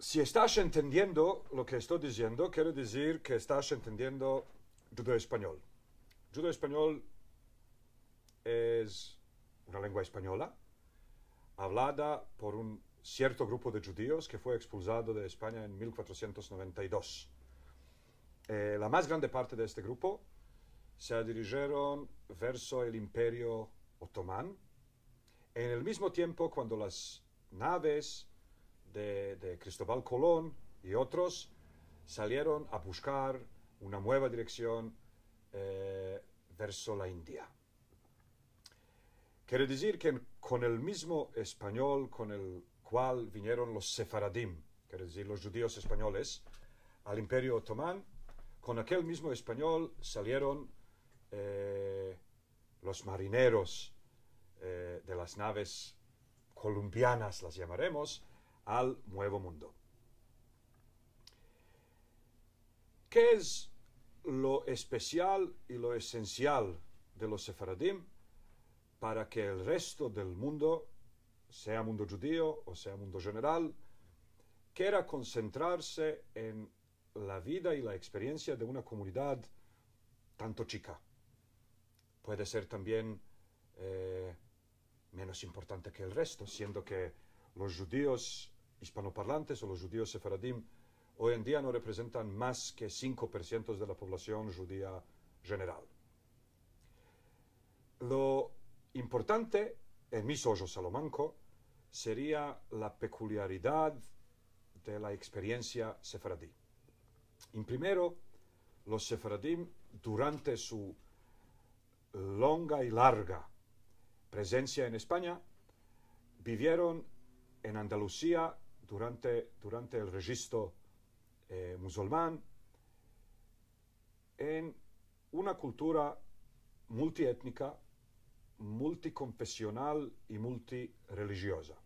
si estás entendiendo lo que estoy diciendo, quiero decir que estás entendiendo judo español. Judo español es una lengua española hablada por un cierto grupo de judíos que fue expulsado de España en 1492. Eh, la más grande parte de este grupo se dirigieron verso el imperio otomán. En el mismo tiempo, cuando las naves de, Cristóbal Colón y otros salieron a buscar una nueva dirección eh, verso la India. Quiere decir que con el mismo español con el cual vinieron los sefaradim, quiere decir los judíos españoles, al imperio otomán, con aquel mismo español salieron eh, los marineros eh, de las naves colombianas, las llamaremos, al nuevo mundo. ¿Qué es lo especial y lo esencial de los sefaradim para que el resto del mundo, sea mundo judío o sea mundo general, quiera concentrarse en la vida y la experiencia de una comunidad tanto chica? Puede ser también eh, menos importante que el resto, siendo que los judíos hispanoparlantes o los judíos sefaradim hoy en día no representan más que 5% de la población judía general. Lo importante, en mis socio salomanco, sería la peculiaridad de la experiencia sefaradí. En primero, los sefaradim, durante su longa y larga presencia en España, vivieron en Andalucía durante, durante el registro eh, musulmán en una cultura multiétnica, multiconfesional y multireligiosa,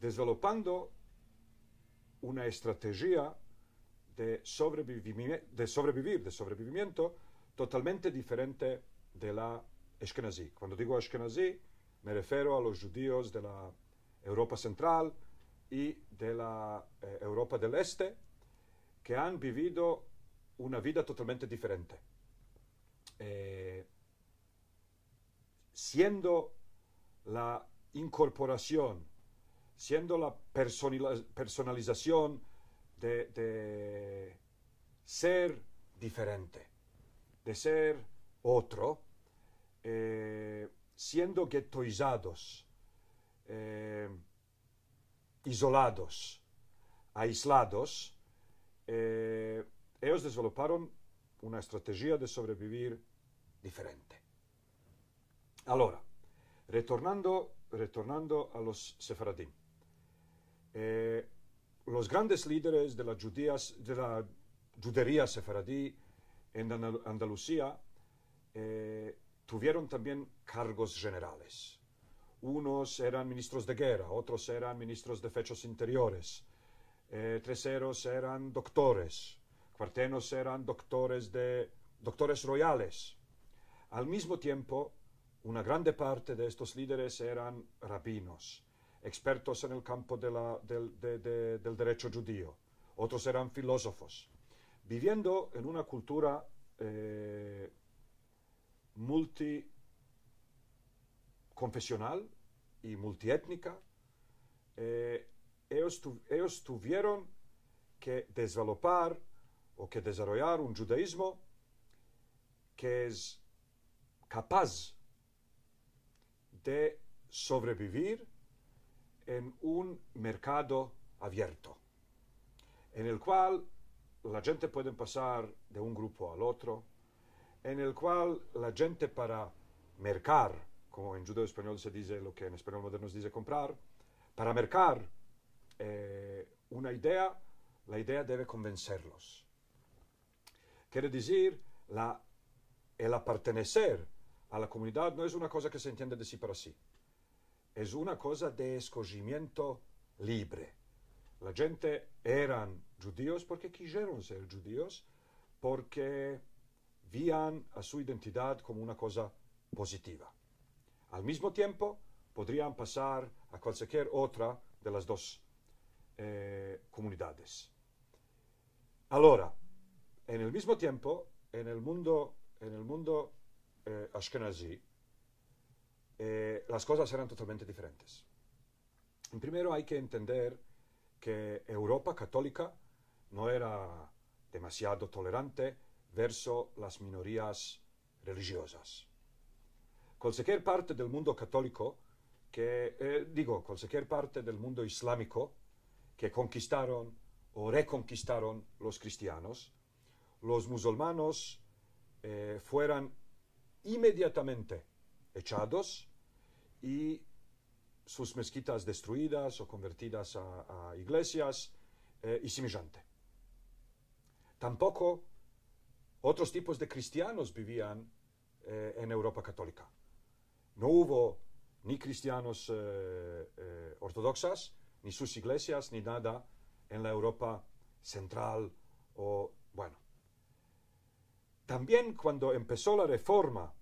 desarrollando una estrategia de, sobrevivir, de sobrevivimiento totalmente diferente de la Ashkenazí. Cuando digo Ashkenazí, me refiero a los judíos de la Europa Central, y de la eh, Europa del Este, que han vivido una vida totalmente diferente, eh, siendo la incorporación, siendo la personalización de, ser diferente, de ser otro, eh, siendo ghettoizados, eh, isolados, aislados, eh, ellos desarrollaron una estrategia de sobrevivir diferente. Ahora, retornando, retornando a los sefaradín, eh, los grandes líderes de la, judías, de la judería sefaradí en Andalucía eh, tuvieron también cargos generales unos eran ministros de guerra, otros eran ministros de fechos interiores, eh, terceros eran doctores, cuartenos eran doctores, de, doctores royales. Al mismo tiempo, una grande parte de estos líderes eran rabinos, expertos en el campo del, derecho judío, otros eran filósofos, viviendo en una cultura eh, multiconfesional y multiétnica, eh, ellos, ellos, tuvieron que desarrollar o que desarrollar un judaísmo que es capaz de sobrevivir en un mercado abierto, en el cual la gente puede pasar de un grupo al otro, en el cual la gente para mercar como en judeo español se dice, lo que en español moderno se dice comprar, para mercar eh, una idea, la idea debe convencerlos. Quiere decir, el pertenecer a la comunidad no es una cosa que se entiende de sí para sí, es una cosa de escogimiento libre. La gente eran judíos porque quisieron ser judíos, porque veían a su identidad como una cosa positiva. Al mismo tiempo, podrían pasar a cualquier otra de las dos eh, comunidades. Ahora, en el mismo tiempo, en el mundo, en el mundo eh, eh, las cosas eran totalmente diferentes. Primero hay que entender que Europa católica no era demasiado tolerante verso las minorías religiosas cualquier parte del mundo católico, que, eh, digo, cualquier parte del mundo islámico que conquistaron o reconquistaron los cristianos, los musulmanos eh, fueran inmediatamente echados y sus mezquitas destruidas o convertidas a, iglesias eh, y semejante. Tampoco otros tipos de cristianos vivían en Europa católica. No hubo ni cristianos eh, eh, ortodoxas, ni sus iglesias, ni nada en la Europa central o, bueno. También cuando empezó la reforma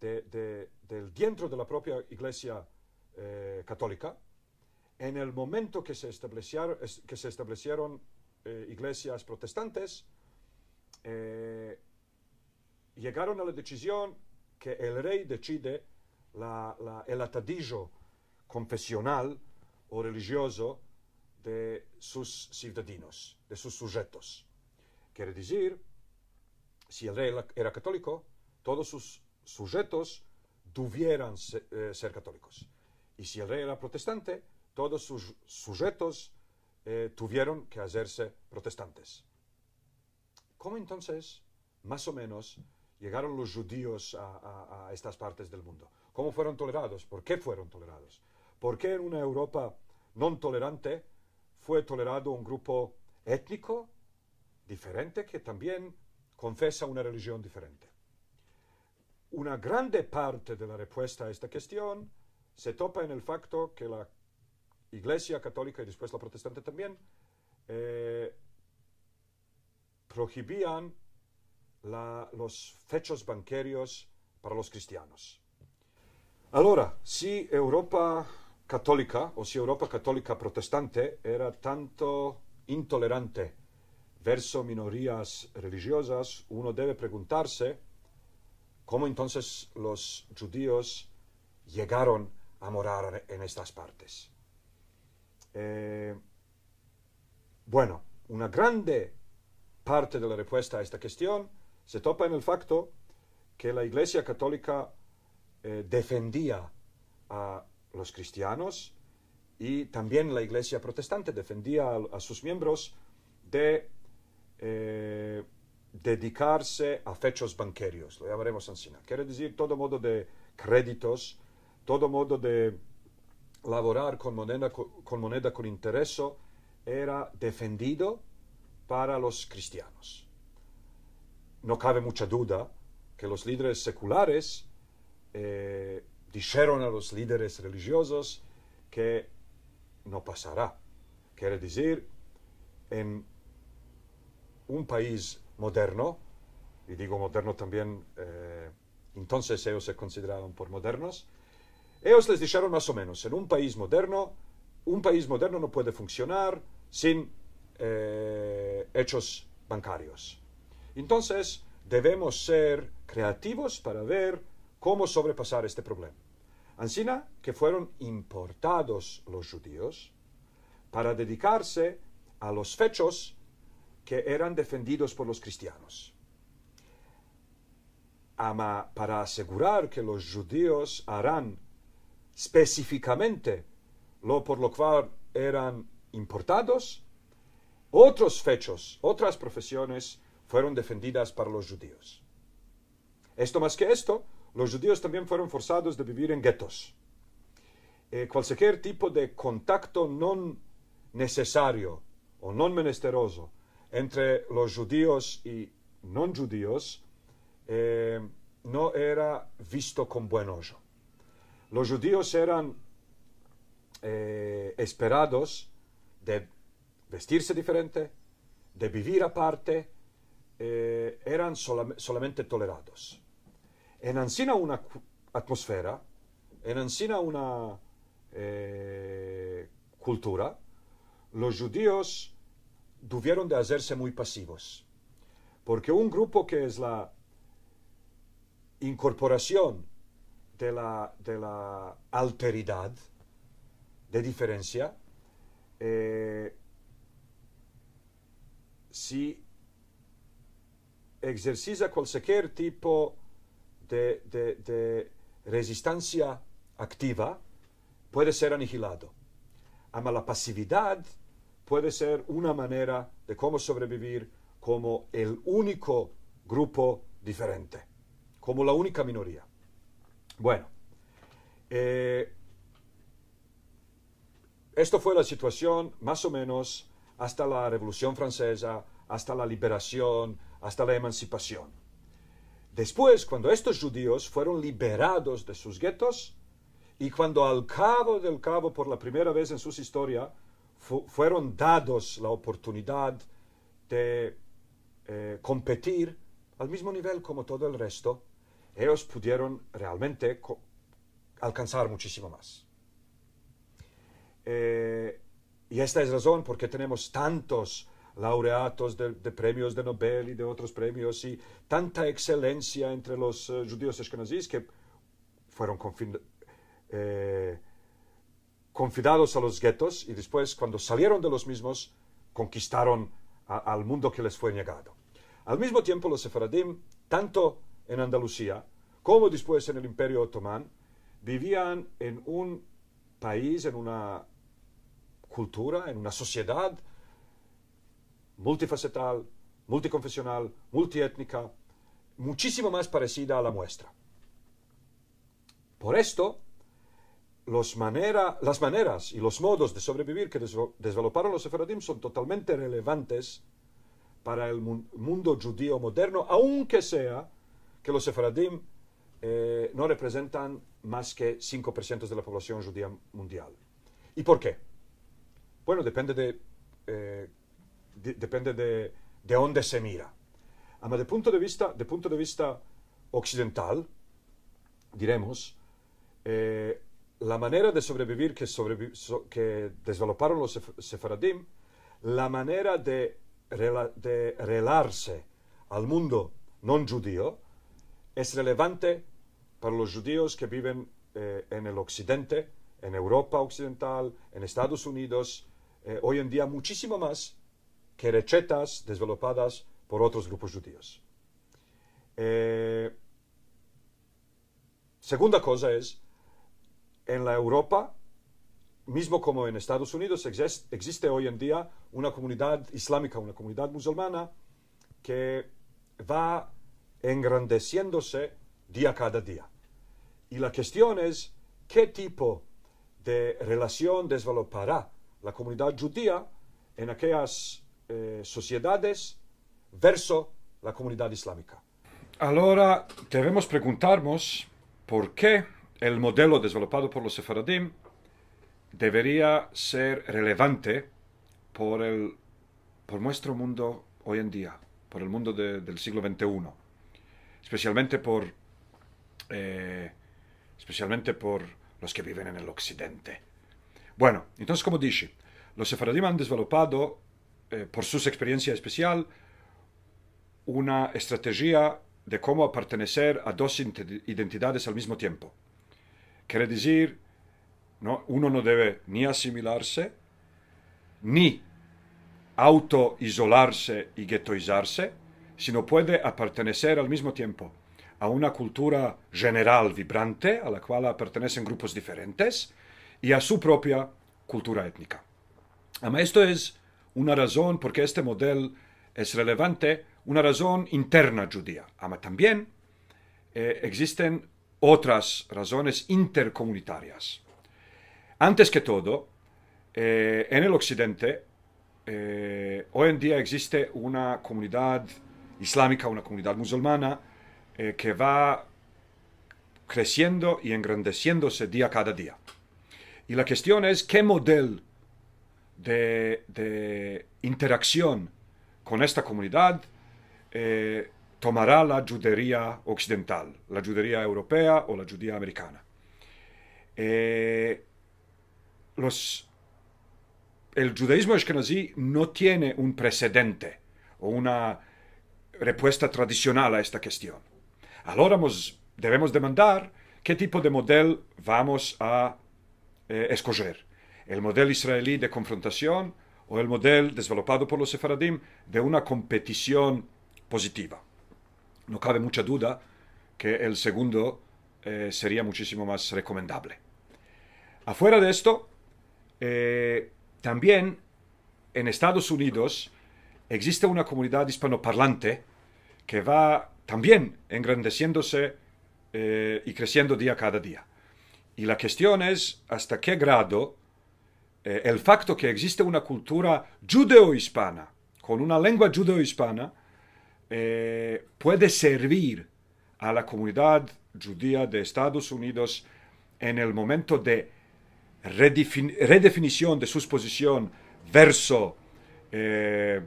del dentro de la propia iglesia eh, católica, en el momento que se establecieron, que se establecieron iglesias protestantes, llegaron a la decisión que el rey decide el atadillo confesional o religioso de sus ciudadanos, de sus sujetos. Quiere decir, si el rey era católico, todos sus sujetos tuvieran ser, eh, ser católicos. Y si el rey era protestante, todos sus sujetos eh, tuvieron que hacerse protestantes. ¿Cómo entonces, más o menos, llegaron los judíos a estas partes del mundo? ¿Cómo fueron tolerados? ¿Por qué fueron tolerados? ¿Por qué en una Europa no tolerante fue tolerado un grupo étnico diferente que también confesa una religión diferente? Una grande parte de la respuesta a esta cuestión se topa en el facto que la Iglesia católica y después la protestante también eh, prohibían los fechos banqueros para los cristianos. Ahora, si Europa católica o si Europa católica protestante era tanto intolerante verso minorías religiosas, uno debe preguntarse cómo entonces los judíos llegaron a morar en estas partes. Eh, bueno, una grande parte de la respuesta a esta cuestión se topa en el facto que la Iglesia Católica eh, defendía a los cristianos y también la iglesia protestante defendía a, sus miembros de eh, dedicarse a fechos banqueros. lo llamaremos ansina Quiere decir todo modo de créditos, todo modo de laborar con moneda con, moneda con era defendido para los cristianos. No cabe mucha duda que los líderes seculares eh, dijeron a los líderes religiosos que no pasará. Quiere decir, en un país moderno, y digo moderno también, eh, entonces ellos se consideraban por modernos, ellos les dijeron más o menos, en un país moderno, un país moderno no puede funcionar sin eh, hechos bancarios. Entonces, debemos ser creativos para ver cómo sobrepasar este problema. Ansina que fueron importados los judíos para dedicarse a los fechos que eran defendidos por los cristianos. para asegurar que los judíos harán específicamente lo por lo cual eran importados, otros fechos, otras profesiones fueron defendidas para los judíos. Esto más que esto, los judíos también fueron forzados de vivir en guetos. Eh, cualquier tipo de contacto no necesario o no menesteroso entre los judíos y no judíos eh, no era visto con buen ojo. Los judíos eran eh, esperados de vestirse diferente, de vivir aparte, eran solamente tolerados en Encina una atmósfera, en Encina una eh, cultura, los judíos tuvieron de hacerse muy pasivos. Porque un grupo que es la incorporación de la, de la alteridad, de diferencia, eh, si ejerciza cualquier tipo de, resistencia activa puede ser aniquilado. Ama la pasividad puede ser una manera de cómo sobrevivir como el único grupo diferente, como la única minoría. Bueno, eh, esto fue la situación más o menos hasta la Revolución Francesa, hasta la liberación, hasta la emancipación. Después, cuando estos judíos fueron liberados de sus guetos, y cuando al cabo del cabo, por la primera vez en su historia, fueron dados la oportunidad de eh, competir al mismo nivel como todo el resto, ellos pudieron realmente alcanzar muchísimo más. Eh, y esta es la razón por qué tenemos tantos laureatos de, premios de Nobel y de otros premios y tanta excelencia entre los eh, judíos eskenazíes que fueron confinados eh, confidados a los guetos y después cuando salieron de los mismos conquistaron al mundo que les fue negado. Al mismo tiempo los sefaradim, tanto en Andalucía como después en el Imperio Otomán, vivían en un país, en una cultura, en una sociedad multifacetal, multiconfesional, multiétnica, muchísimo más parecida a la muestra. Por esto, las maneras y los modos de sobrevivir que desarrollaron los Sefaradim son totalmente relevantes para el mundo judío moderno, aunque sea que los Sefaradim eh, no representan más que 5% de la población judía mundial. ¿Y por qué? Bueno, depende de eh, depende de, dónde se mira. Ama de punto de vista, de punto de vista occidental, diremos, eh, la manera de sobrevivir que, desarrollaron los sef la manera de, de relarse al mundo no judío, es relevante para los judíos que viven eh, en el occidente, en Europa occidental, en Estados Unidos, eh, hoy en día muchísimo más que recetas desvelopadas por otros grupos judíos. Eh, segunda cosa es, en la Europa, mismo como en Estados Unidos, existe hoy en día una comunidad islámica, una comunidad musulmana que va engrandeciéndose día cada día. Y la cuestión es qué tipo de relación desarrollará la comunidad judía en aquellas eh, sociedades verso la comunidad islámica. Ahora debemos preguntarnos por qué el modelo desarrollado por los sefaradim debería ser relevante por, el, por nuestro mundo hoy en día, por el mundo del siglo XXI, especialmente por, eh, especialmente por los que viven en el occidente. Bueno, entonces como dije, los sefaradim han desarrollado eh, por su experiencia especial, una estrategia de cómo pertenecer a dos identidades al mismo tiempo. Quiere decir, ¿no? uno no debe ni asimilarse, ni autoisolarse y ghettoizarse, sino puede pertenecer al mismo tiempo a una cultura general vibrante a la cual pertenecen grupos diferentes y a su propia cultura étnica. esto es una razón porque este modelo es relevante, una razón interna judía. Ama también eh, existen otras razones intercomunitarias. Antes que todo, eh, en el occidente eh, hoy en día existe una comunidad islámica, una comunidad musulmana que va creciendo y engrandeciéndose día a día. Y la cuestión es qué modelo de, interacción con esta comunidad eh, tomará la judería occidental, la judería europea o la judía americana. Eh, los, el judaísmo ashkenazí no tiene un precedente o una respuesta tradicional a esta cuestión. Ahora debemos demandar qué tipo de modelo vamos a eh, escoger el modelo israelí de confrontación o el modelo desarrollado por los sefaradim de una competición positiva. No cabe mucha duda que el segundo eh, sería muchísimo más recomendable. Afuera de esto, eh, también en Estados Unidos existe una comunidad hispanoparlante que va también engrandeciéndose eh, y creciendo día cada día. Y la cuestión es hasta qué grado eh, el facto que existe una cultura judeo-hispana, con una lengua judeo-hispana, eh, puede servir a la comunidad judía de Estados Unidos en el momento de redefinición de su posición verso, eh,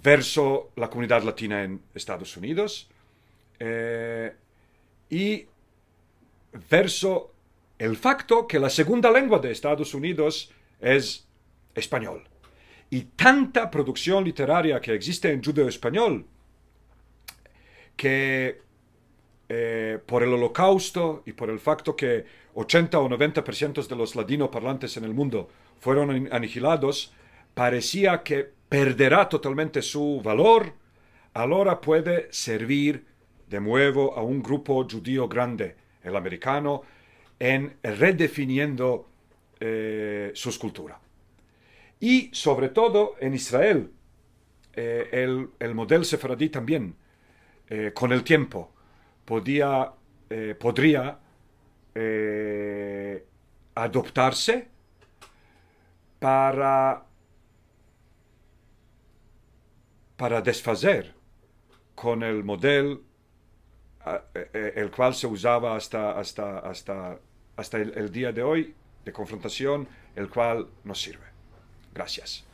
verso la comunidad latina en Estados Unidos y verso el facto que la segunda lengua de Estados Unidos es español. Y tanta producción literaria que existe en judeo-español que eh, por el holocausto y por el facto que 80 o 90% de los latino-parlantes en el mundo fueron aniquilados, parecía que perderá totalmente su valor, ahora puede servir de nuevo a un grupo judío grande, el americano, en redefiniendo eh, su sus Y sobre todo en Israel, eh, el, modelo sefardí también, eh, con el tiempo, podía, podría adoptarse para, para desfacer con el modelo e, e, el cual se usaba hasta, hasta, el, el día de hoy de confrontación, el cual nos sirve. Gracias.